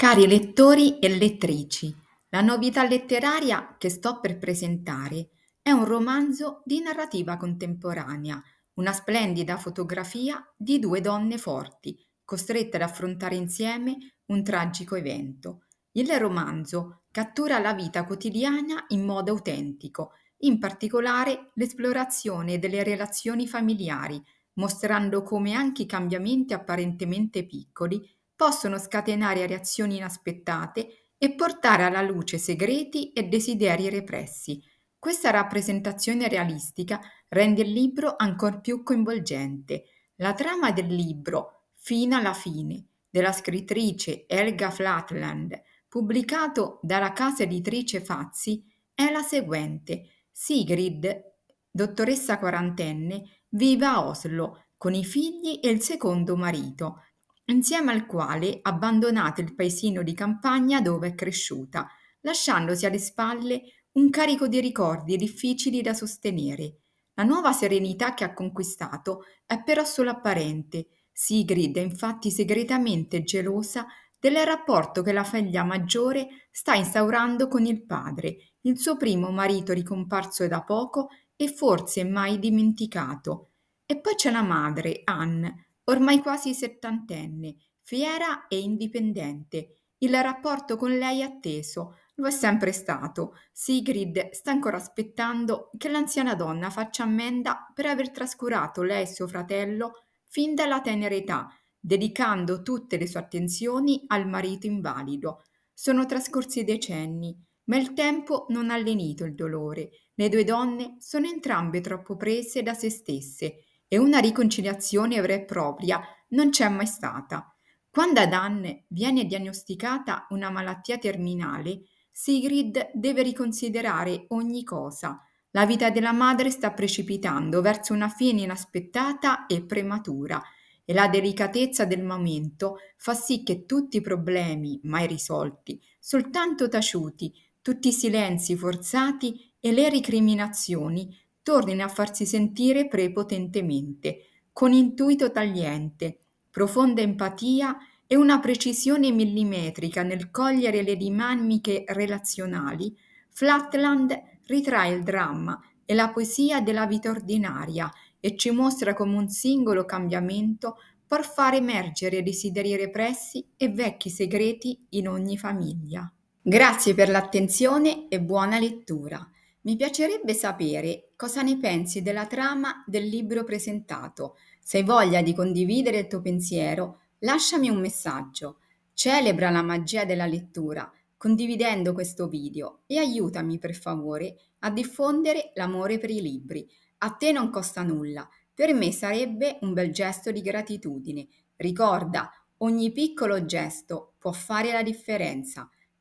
Cari lettori e lettrici, la novità letteraria che sto per presentare è un romanzo di narrativa contemporanea, una splendida fotografia di due donne forti, costrette ad affrontare insieme un tragico evento. Il romanzo cattura la vita quotidiana in modo autentico, in particolare l'esplorazione delle relazioni familiari, mostrando come anche i cambiamenti apparentemente piccoli possono scatenare reazioni inaspettate e portare alla luce segreti e desideri repressi. Questa rappresentazione realistica rende il libro ancor più coinvolgente. La trama del libro, Fino alla fine, della scrittrice Helga Flatland, pubblicato dalla casa editrice Fazzi, è la seguente. Sigrid, dottoressa quarantenne, vive a Oslo con i figli e il secondo marito insieme al quale ha abbandonato il paesino di campagna dove è cresciuta, lasciandosi alle spalle un carico di ricordi difficili da sostenere. La nuova serenità che ha conquistato è però solo apparente. Sigrid è infatti segretamente gelosa del rapporto che la figlia maggiore sta instaurando con il padre, il suo primo marito ricomparso da poco e forse mai dimenticato. E poi c'è la madre, Anne, Ormai quasi settantenne, fiera e indipendente, il rapporto con lei è atteso, lo è sempre stato. Sigrid sta ancora aspettando che l'anziana donna faccia ammenda per aver trascurato lei e suo fratello fin dalla tenera età, dedicando tutte le sue attenzioni al marito invalido. Sono trascorsi decenni, ma il tempo non ha lenito il dolore. Le due donne sono entrambe troppo prese da se stesse e una riconciliazione vera e propria non c'è mai stata. Quando ad Anne viene diagnosticata una malattia terminale, Sigrid deve riconsiderare ogni cosa. La vita della madre sta precipitando verso una fine inaspettata e prematura e la delicatezza del momento fa sì che tutti i problemi mai risolti, soltanto taciuti, tutti i silenzi forzati e le ricriminazioni tornino a farsi sentire prepotentemente, con intuito tagliente, profonda empatia e una precisione millimetrica nel cogliere le dinamiche relazionali, Flatland ritrae il dramma e la poesia della vita ordinaria e ci mostra come un singolo cambiamento può far emergere desideri repressi e vecchi segreti in ogni famiglia. Grazie per l'attenzione e buona lettura. Mi piacerebbe sapere cosa ne pensi della trama del libro presentato. Se hai voglia di condividere il tuo pensiero, lasciami un messaggio. Celebra la magia della lettura condividendo questo video e aiutami per favore a diffondere l'amore per i libri. A te non costa nulla, per me sarebbe un bel gesto di gratitudine. Ricorda, ogni piccolo gesto può fare la differenza.